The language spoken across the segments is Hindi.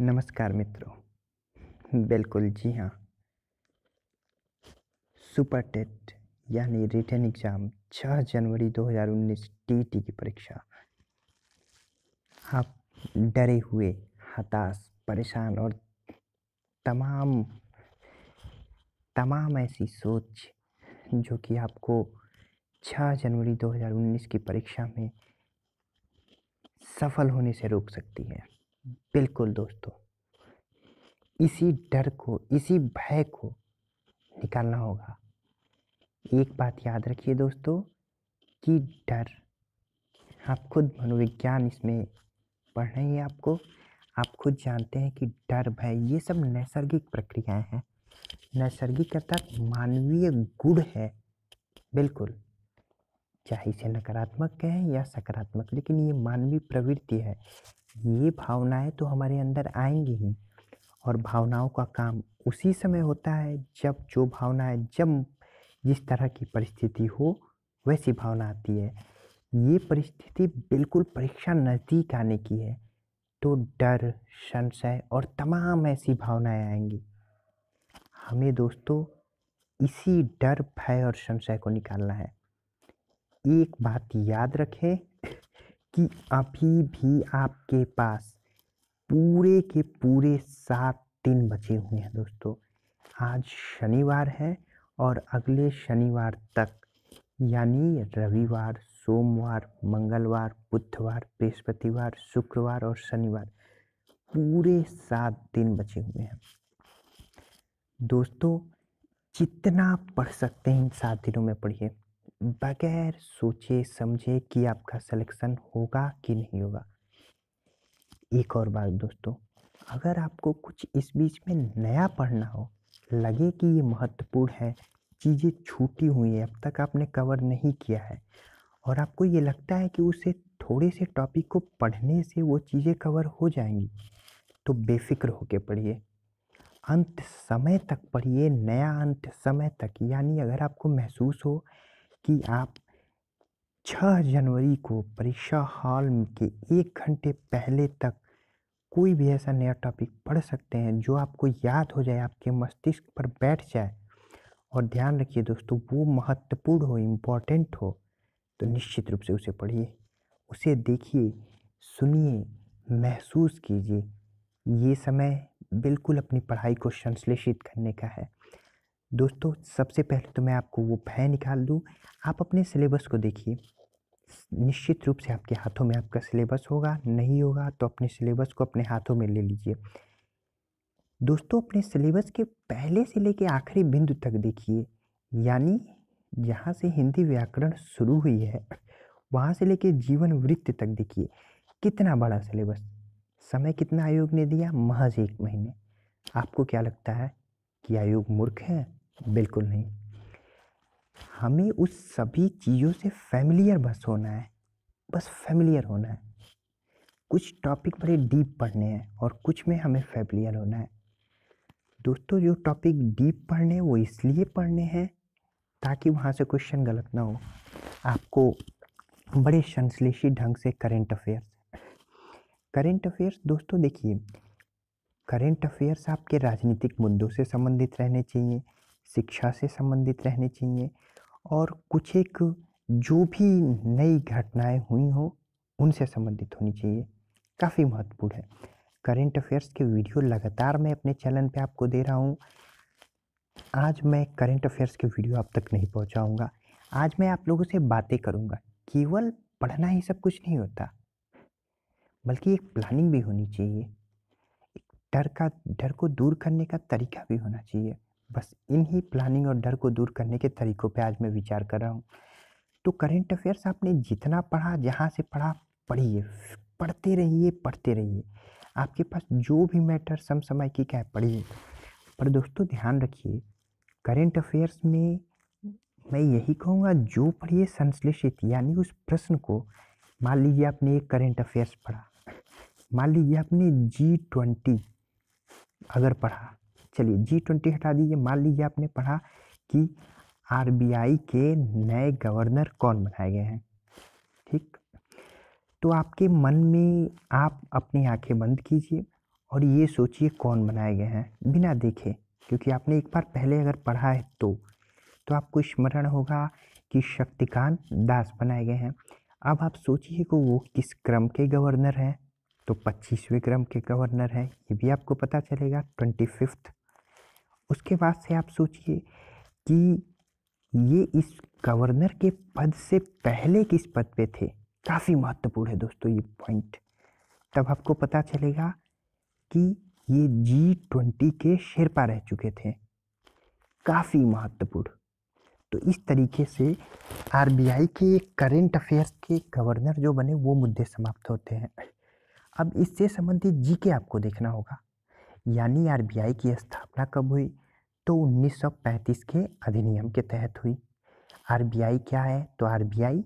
नमस्कार मित्रों बिल्कुल जी हाँ सुपर टेट यानी रिटर्न एग्ज़ाम 6 जनवरी 2019 टीटी की परीक्षा आप डरे हुए हताश परेशान और तमाम तमाम ऐसी सोच जो कि आपको 6 जनवरी 2019 की परीक्षा में सफल होने से रोक सकती है बिल्कुल दोस्तों इसी डर को इसी भय को निकालना होगा एक बात याद रखिए दोस्तों कि डर आप खुद मनोविज्ञान इसमें पढ़ रहे हैं आपको आप खुद जानते हैं कि डर भय ये सब नैसर्गिक प्रक्रियाएं हैं नैसर्गिक अर्थात मानवीय गुण है बिल्कुल चाहे इसे नकारात्मक कहें या सकारात्मक लेकिन ये मानवीय प्रवृत्ति है ये भावनाएं तो हमारे अंदर आएंगी ही और भावनाओं का काम उसी समय होता है जब जो भावनाएं जब जिस तरह की परिस्थिति हो वैसी भावना आती है ये परिस्थिति बिल्कुल परीक्षा नज़दीक आने की है तो डर संशय और तमाम ऐसी भावनाएं आएंगी हमें दोस्तों इसी डर भय और संशय को निकालना है एक बात याद रखें कि अभी भी आपके पास पूरे के पूरे सात दिन बचे हुए हैं दोस्तों आज शनिवार है और अगले शनिवार तक यानी रविवार सोमवार मंगलवार बुधवार बृहस्पतिवार शुक्रवार और शनिवार पूरे सात दिन बचे हुए हैं दोस्तों जितना पढ़ सकते हैं इन सात दिनों में पढ़िए बगैर सोचे समझे कि आपका सिलेक्शन होगा कि नहीं होगा एक और बात दोस्तों अगर आपको कुछ इस बीच में नया पढ़ना हो लगे कि ये महत्वपूर्ण है चीज़ें छूटी हुई हैं अब तक आपने कवर नहीं किया है और आपको ये लगता है कि उसे थोड़े से टॉपिक को पढ़ने से वो चीज़ें कवर हो जाएंगी तो बेफिक्र होके पढ़िए अंत समय तक पढ़िए नया अंत समय तक यानी अगर आपको महसूस हो कि आप 6 जनवरी को परीक्षा हॉल के एक घंटे पहले तक कोई भी ऐसा नया टॉपिक पढ़ सकते हैं जो आपको याद हो जाए आपके मस्तिष्क पर बैठ जाए और ध्यान रखिए दोस्तों वो महत्वपूर्ण हो इम्पॉर्टेंट हो तो निश्चित रूप से उसे पढ़िए उसे देखिए सुनिए महसूस कीजिए ये समय बिल्कुल अपनी पढ़ाई को संश्लेषित करने का है दोस्तों सबसे पहले तो मैं आपको वो भय निकाल दूँ आप अपने सिलेबस को देखिए निश्चित रूप से आपके हाथों में आपका सिलेबस होगा नहीं होगा तो अपने सिलेबस को अपने हाथों में ले लीजिए दोस्तों अपने सिलेबस के पहले से लेके आखिरी बिंदु तक देखिए यानी जहाँ से हिंदी व्याकरण शुरू हुई है वहाँ से लेके जीवन वृत्त तक देखिए कितना बड़ा सिलेबस समय कितना आयोग ने दिया महज एक महीने आपको क्या लगता है कि आयोग मूर्ख है बिल्कुल नहीं हमें उस सभी चीज़ों से फैमिलियर बस होना है बस फैमिलियर होना है कुछ टॉपिक बड़े डीप पढ़ने हैं और कुछ में हमें फैमिलियर होना है दोस्तों जो टॉपिक डीप पढ़ने वो इसलिए पढ़ने हैं ताकि वहाँ से क्वेश्चन गलत ना हो आपको बड़े संश्लेषी ढंग से करेंट अफेयर्स करेंट अफेयर्स दोस्तों देखिए करेंट अफेयर्स आपके राजनीतिक मुद्दों से संबंधित रहने चाहिए शिक्षा से संबंधित रहने चाहिए और कुछ एक जो भी नई घटनाएं हुई हों उनसे संबंधित होनी चाहिए काफ़ी महत्वपूर्ण है करेंट अफेयर्स के वीडियो लगातार मैं अपने चैनल पे आपको दे रहा हूँ आज मैं करेंट अफेयर्स के वीडियो आप तक नहीं पहुँचाऊँगा आज मैं आप लोगों से बातें करूँगा केवल पढ़ना ही सब कुछ नहीं होता बल्कि एक प्लानिंग भी होनी चाहिए एक डर का डर को दूर करने का तरीका भी होना चाहिए बस इन्हीं प्लानिंग और डर को दूर करने के तरीकों पे आज मैं विचार कर रहा हूँ तो करेंट अफेयर्स आपने जितना पढ़ा जहाँ से पढ़ा पढ़िए पढ़ते रहिए पढ़ते रहिए आपके पास जो भी मैटर सम समय की क्या है पढ़िए पर दोस्तों ध्यान रखिए करेंट अफेयर्स में मैं यही कहूँगा जो पढ़िए संश्लेषित यानी उस प्रश्न को मान लीजिए आपने एक करेंट अफेयर्स पढ़ा मान लीजिए आपने जी ट्वेंटी अगर पढ़ा चलिए जी ट्वेंटी हटा दीजिए मान लीजिए आपने पढ़ा कि आरबीआई के नए गवर्नर कौन बनाए गए हैं ठीक तो आपके मन में आप अपनी आंखें बंद कीजिए और ये सोचिए कौन बनाए गए हैं बिना देखे क्योंकि आपने एक बार पहले अगर पढ़ा है तो तो आपको स्मरण होगा कि शक्तिकांत दास बनाए गए हैं अब आप सोचिए कि वो किस क्रम के गवर्नर हैं तो पच्चीसवें क्रम के गवर्नर हैं ये भी आपको पता चलेगा ट्वेंटी फिफ्थ उसके बाद से आप सोचिए कि ये इस गवर्नर के पद से पहले किस पद पे थे काफ़ी महत्वपूर्ण है दोस्तों ये पॉइंट तब आपको पता चलेगा कि ये जी ट्वेंटी के शेरपा रह चुके थे काफ़ी महत्वपूर्ण तो इस तरीके से आरबीआई के करेंट अफेयर्स के गवर्नर जो बने वो मुद्दे समाप्त होते हैं अब इससे संबंधित जी के आपको देखना होगा यानी आरबीआई की स्थापना कब हुई तो 1935 के अधिनियम के तहत हुई आरबीआई क्या है तो आरबीआई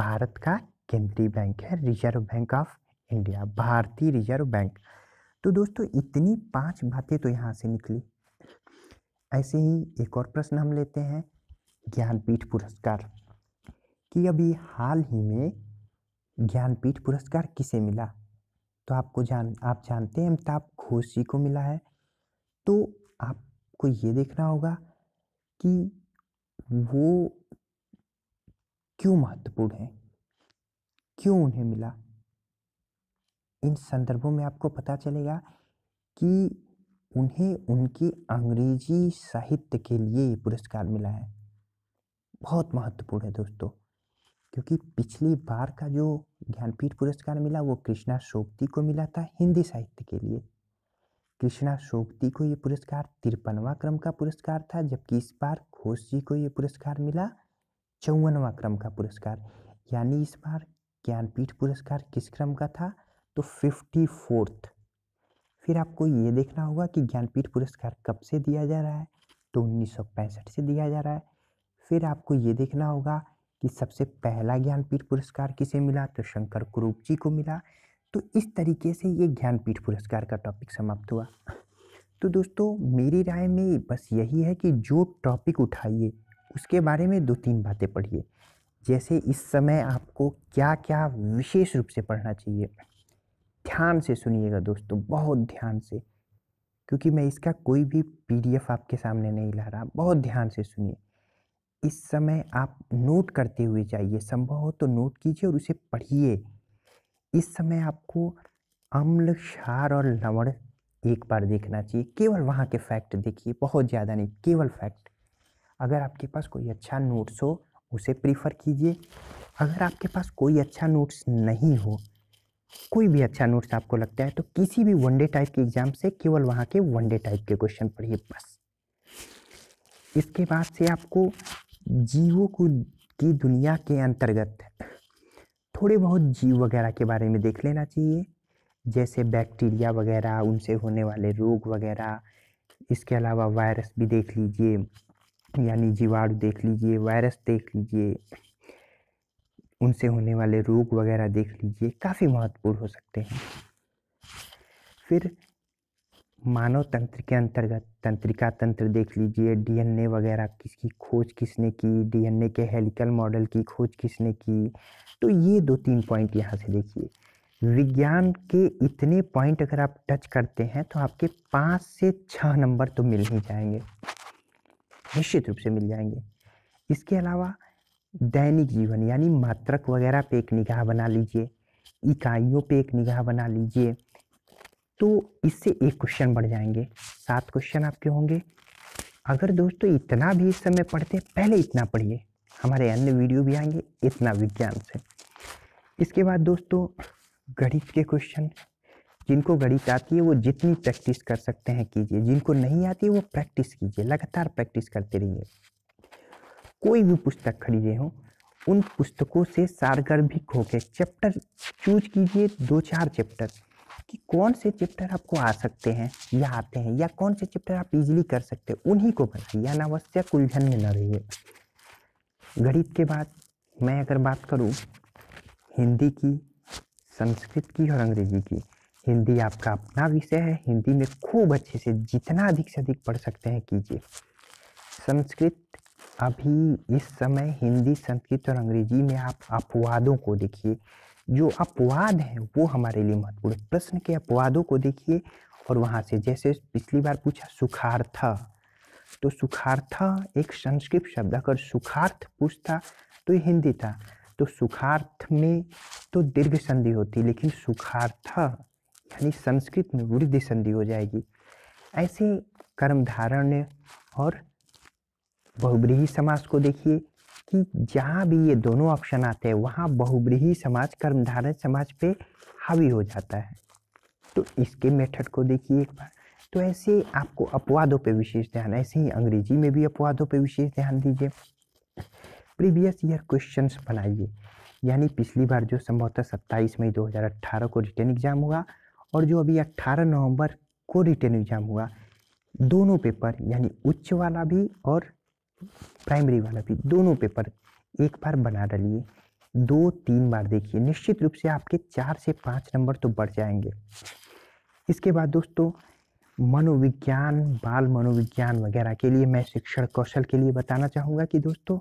भारत का केंद्रीय बैंक है रिजर्व बैंक ऑफ इंडिया भारतीय रिजर्व बैंक तो दोस्तों इतनी पांच बातें तो यहाँ से निकली ऐसे ही एक और प्रश्न हम लेते हैं ज्ञानपीठ पुरस्कार कि अभी हाल ही में ज्ञानपीठ पुरस्कार किसे मिला तो आपको जान आप जानते हैं अमिताभ घोष जी को मिला है तो आपको ये देखना होगा कि वो क्यों महत्वपूर्ण है क्यों उन्हें मिला इन संदर्भों में आपको पता चलेगा कि उन्हें उनकी अंग्रेजी साहित्य के लिए ये पुरस्कार मिला है बहुत महत्वपूर्ण है दोस्तों क्योंकि पिछली बार का जो ज्ञानपीठ पुरस्कार मिला वो कृष्णा शोक्ति को मिला था हिंदी साहित्य के लिए कृष्णा शोक्ति को ये पुरस्कार तिरपनवा क्रम का पुरस्कार था जबकि इस बार घोष जी को ये पुरस्कार मिला चौवनवा क्रम का पुरस्कार यानी इस बार ज्ञानपीठ पुरस्कार किस क्रम का था तो फिफ्टी फोर्थ फिर आपको ये देखना होगा कि ज्ञानपीठ पुरस्कार कब से दिया जा रहा है तो उन्नीस से दिया जा रहा है फिर आपको ये देखना होगा कि सबसे पहला ज्ञानपीठ पुरस्कार किसे मिला तो शंकर कुरूप जी को मिला तो इस तरीके से ये ज्ञानपीठ पुरस्कार का टॉपिक समाप्त हुआ तो दोस्तों मेरी राय में बस यही है कि जो टॉपिक उठाइए उसके बारे में दो तीन बातें पढ़िए जैसे इस समय आपको क्या क्या विशेष रूप से पढ़ना चाहिए ध्यान से सुनिएगा दोस्तों बहुत ध्यान से क्योंकि मैं इसका कोई भी पीडीएफ आपके सामने नहीं ला रहा बहुत ध्यान से सुनिए इस समय आप नोट करते हुए जाइए संभव हो तो नोट कीजिए और उसे पढ़िए इस समय आपको अम्ल क्षार और लवण एक बार देखना चाहिए केवल वहाँ के फैक्ट देखिए बहुत ज़्यादा नहीं केवल फैक्ट अगर आपके पास कोई अच्छा नोट्स हो उसे प्रीफर कीजिए अगर आपके पास कोई अच्छा नोट्स नहीं हो कोई भी अच्छा नोट्स आपको लगता है तो किसी भी वनडे टाइप के एग्ज़ाम से केवल वहाँ के वनडे टाइप के क्वेश्चन पढ़िए बस इसके बाद से आपको जीवों को की दुनिया के अंतर्गत थोड़े बहुत जीव वगैरह के बारे में देख लेना चाहिए जैसे बैक्टीरिया वगैरह उनसे होने वाले रोग वगैरह इसके अलावा वायरस भी देख लीजिए यानी जीवाणु देख लीजिए वायरस देख लीजिए उनसे होने वाले रोग वगैरह देख लीजिए काफ़ी महत्वपूर्ण हो सकते हैं फिर मानव तंत्र के अंतर्गत तंत्रिका तंत्र देख लीजिए डीएनए वगैरह किसकी खोज किसने की डीएनए के हेलिकल मॉडल की खोज किसने की तो ये दो तीन पॉइंट यहाँ से देखिए विज्ञान के इतने पॉइंट अगर आप टच करते हैं तो आपके पाँच से छः नंबर तो मिल ही जाएंगे निश्चित रूप से मिल जाएंगे इसके अलावा दैनिक जीवन यानी मात्रक वगैरह पे एक निगाह बना लीजिए इकाइयों पे एक निगाह बना लीजिए तो इससे एक क्वेश्चन बढ़ जाएंगे सात क्वेश्चन आपके होंगे अगर दोस्तों इतना भी इस समय पढ़ते हैं पहले इतना पढ़िए हमारे अन्य वीडियो भी आएंगे इतना विज्ञान से इसके बाद दोस्तों गणित के क्वेश्चन जिनको गणित आती है वो जितनी प्रैक्टिस कर सकते हैं कीजिए जिनको नहीं आती है वो प्रैक्टिस कीजिए लगातार प्रैक्टिस करते रहिए कोई भी पुस्तक खरीदे हो उन पुस्तकों से सारगर्भिक होकर चैप्टर चूज कीजिए दो चार चैप्टर कि कौन से चैप्टर आपको आ सकते हैं या आते हैं या कौन से चैप्टर आप इजीली कर सकते हैं उन्हीं को बनाइए अनावश्यक उलझन में न रहिए गणित के बाद मैं अगर बात करूँ हिंदी की संस्कृत की और अंग्रेजी की हिंदी आपका अपना विषय है हिंदी में खूब अच्छे से जितना अधिक से अधिक पढ़ सकते हैं कीजिए संस्कृत अभी इस समय हिंदी संस्कृत और अंग्रेजी में आप अपवादों को देखिए जो अपवाद हैं वो हमारे लिए महत्वपूर्ण प्रश्न के अपवादों को देखिए और वहाँ से जैसे पिछली बार पूछा सुखार्थ तो सुखार्थ एक संस्कृत शब्द अगर सुखार्थ पूछता तो हिंदी था तो सुखार्थ में तो दीर्घ संधि होती लेकिन सुखार्थ यानी संस्कृत में वृद्धि संधि हो जाएगी ऐसे कर्मधारण्य और बहुब्रीही समास को देखिए कि जहाँ भी ये दोनों ऑप्शन आते हैं वहाँ बहुब्रीही समाज कर्मधारण समाज पे हावी हो जाता है तो इसके मेथड को देखिए एक बार तो ऐसे आपको अपवादों पे विशेष ध्यान ऐसे ही अंग्रेजी में भी अपवादों पे विशेष ध्यान दीजिए प्रीवियस ईयर क्वेश्चंस बनाइए यानी पिछली बार जो संभवतः सत्ताईस मई 2018 को रिटर्न एग्ज़ाम हुआ और जो अभी 18 नवंबर को रिटर्न एग्ज़ाम हुआ दोनों पेपर यानी उच्च वाला भी और प्राइमरी वाला भी दोनों पेपर एक बार बना डालिए दो तीन बार देखिए निश्चित रूप से आपके चार से पाँच नंबर तो बढ़ जाएंगे इसके बाद दोस्तों मनोविज्ञान बाल मनोविज्ञान वगैरह के लिए मैं शिक्षण कौशल के लिए बताना चाहूँगा कि दोस्तों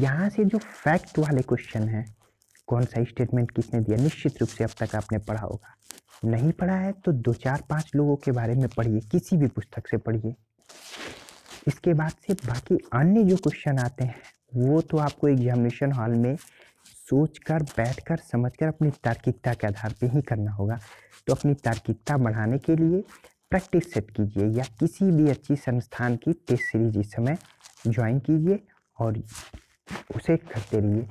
यहाँ से जो फैक्ट वाले क्वेश्चन हैं कौन सा स्टेटमेंट किसने दिया निश्चित रूप से अब तक आपने पढ़ा होगा नहीं पढ़ा है तो दो चार पाँच लोगों के बारे में पढ़िए किसी भी पुस्तक से पढ़िए इसके बाद से बाकी अन्य जो क्वेश्चन आते हैं वो तो आपको एग्जामिनेशन हॉल में सोचकर बैठकर समझकर अपनी तार्किकता के आधार पे ही करना होगा तो अपनी तार्किकता बढ़ाने के लिए प्रैक्टिस सेट कीजिए या किसी भी अच्छी संस्थान की टेस्ट सीरीज इस समय ज्वाइन कीजिए और उसे करते रहिए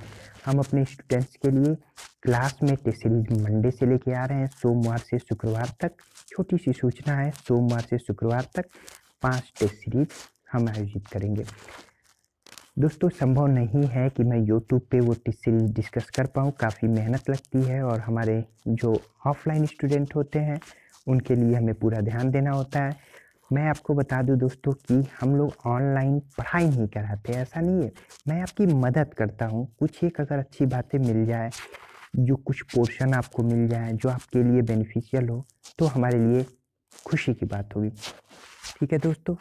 हम अपने स्टूडेंट्स के लिए क्लास में टेस्ट सीरीज मंडे से लेके आ रहे हैं सोमवार से शुक्रवार तक छोटी सी सूचना है सोमवार से शुक्रवार तक पांच टेस्ट सीरीज हम आयोजित करेंगे दोस्तों संभव नहीं है कि मैं यूट्यूब पे वो सीरीज डिस्कस कर पाऊँ काफ़ी मेहनत लगती है और हमारे जो ऑफलाइन स्टूडेंट होते हैं उनके लिए हमें पूरा ध्यान देना होता है मैं आपको बता दूं दोस्तों कि हम लोग ऑनलाइन पढ़ाई नहीं कराते ऐसा नहीं है मैं आपकी मदद करता हूँ कुछ एक अगर अच्छी बातें मिल जाए जो कुछ पोर्शन आपको मिल जाए जो आपके लिए बेनिफिशियल हो तो हमारे लिए खुशी की बात होगी ठीक है दोस्तों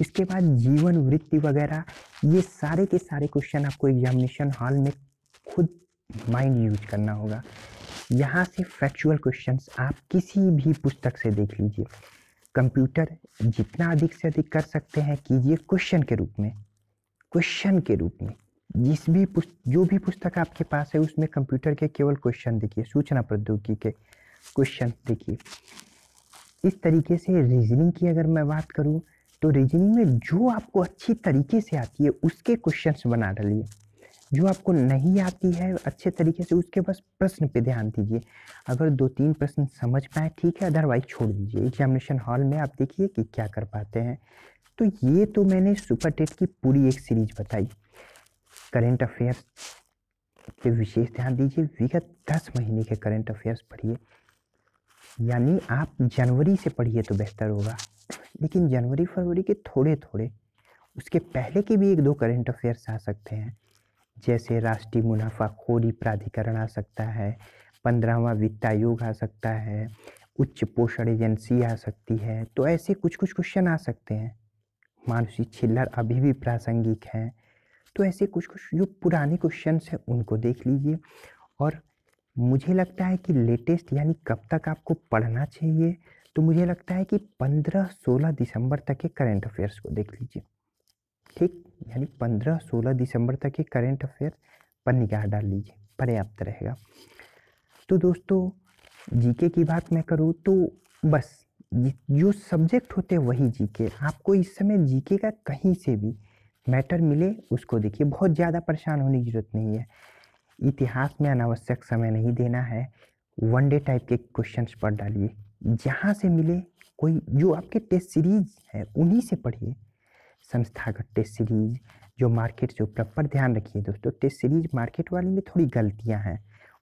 इसके बाद जीवन वृत्ति वगैरह ये सारे के सारे क्वेश्चन आपको एग्जामिनेशन हॉल में खुद माइंड यूज करना होगा यहाँ से फैक्चुअल क्वेश्चन आप किसी भी पुस्तक से देख लीजिए कंप्यूटर जितना अधिक से अधिक कर सकते हैं कीजिए क्वेश्चन के रूप में क्वेश्चन के रूप में जिस भी जो भी पुस्तक आपके पास है उसमें कंप्यूटर के केवल क्वेश्चन देखिए सूचना प्रौद्योगिकी के क्वेश्चन देखिए इस तरीके से रीजनिंग की अगर मैं बात करूँ तो रीजनिंग में जो आपको अच्छी तरीके से आती है उसके क्वेश्चंस बना डालिए जो आपको नहीं आती है अच्छे तरीके से उसके बस प्रश्न पे ध्यान दीजिए अगर दो तीन प्रश्न समझ पाए ठीक है अदरवाइज छोड़ दीजिए एग्जामिनेशन हॉल में आप देखिए कि क्या कर पाते हैं तो ये तो मैंने सुपर टेट की पूरी एक सीरीज बताई करेंट अफेयर्स पे विशेष ध्यान दीजिए विगत दस महीने के करेंट अफेयर्स पढ़िए यानी आप जनवरी से पढ़िए तो बेहतर होगा लेकिन जनवरी फरवरी के थोड़े थोड़े उसके पहले के भी एक दो करेंट अफेयर्स आ सकते हैं जैसे राष्ट्रीय मुनाफाखोरी प्राधिकरण आ सकता है पंद्रहवा वित्त आयोग आ सकता है उच्च पोषण एजेंसी आ सकती है तो ऐसे कुछ कुछ क्वेश्चन आ सकते हैं मानसी छिल्लर अभी भी प्रासंगिक हैं तो ऐसे कुछ कुछ जो पुराने क्वेश्चन हैं उनको देख लीजिए और मुझे लगता है कि लेटेस्ट यानी कब तक आपको पढ़ना चाहिए तो मुझे लगता है कि 15-16 दिसंबर तक के करंट अफेयर्स को देख लीजिए ठीक यानी 15-16 दिसंबर तक के करंट अफेयर पर निगाह डाल लीजिए पर्याप्त रहेगा तो दोस्तों जीके की बात मैं करूँ तो बस जो सब्जेक्ट होते हैं वही जीके आपको इस समय जीके का कहीं से भी मैटर मिले उसको देखिए बहुत ज़्यादा परेशान होने की जरूरत नहीं है इतिहास में अनावश्यक समय नहीं देना है वन डे टाइप के क्वेश्चंस पर डालिए जहाँ से मिले कोई जो आपके टेस्ट सीरीज है उन्हीं से पढ़िए संस्थागत टेस्ट सीरीज जो मार्केट से ऊपर पर ध्यान रखिए दोस्तों टेस्ट सीरीज मार्केट वाले में थोड़ी गलतियाँ हैं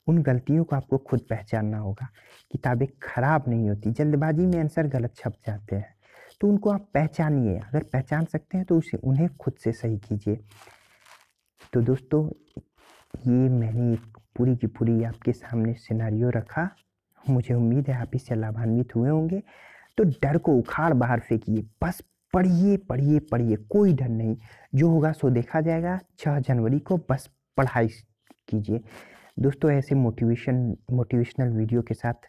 उन गलतियों को आपको खुद पहचानना होगा किताबें खराब नहीं होती जल्दबाजी में आंसर गलत छप जाते हैं तो उनको आप पहचानिए अगर पहचान सकते हैं तो उसे उन्हें खुद से सही कीजिए तो दोस्तों ये मैंने पूरी की पूरी आपके सामने सिनारियो रखा मुझे उम्मीद है आप इससे लाभान्वित हुए होंगे तो डर को उखाड़ बाहर फेंकिए बस पढ़िए पढ़िए पढ़िए कोई डर नहीं जो होगा सो देखा जाएगा छः जनवरी को बस पढ़ाई कीजिए दोस्तों ऐसे मोटिवेशन मोटिवेशनल वीडियो के साथ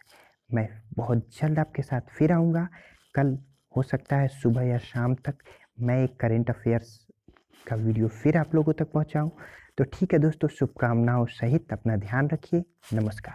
मैं बहुत जल्द आपके साथ फिर आऊँगा कल हो सकता है सुबह या शाम तक मैं एक करेंट अफेयर्स का वीडियो फिर आप लोगों तक पहुँचाऊँ तो ठीक है दोस्तों शुभकामनाओं सहित अपना ध्यान रखिए नमस्कार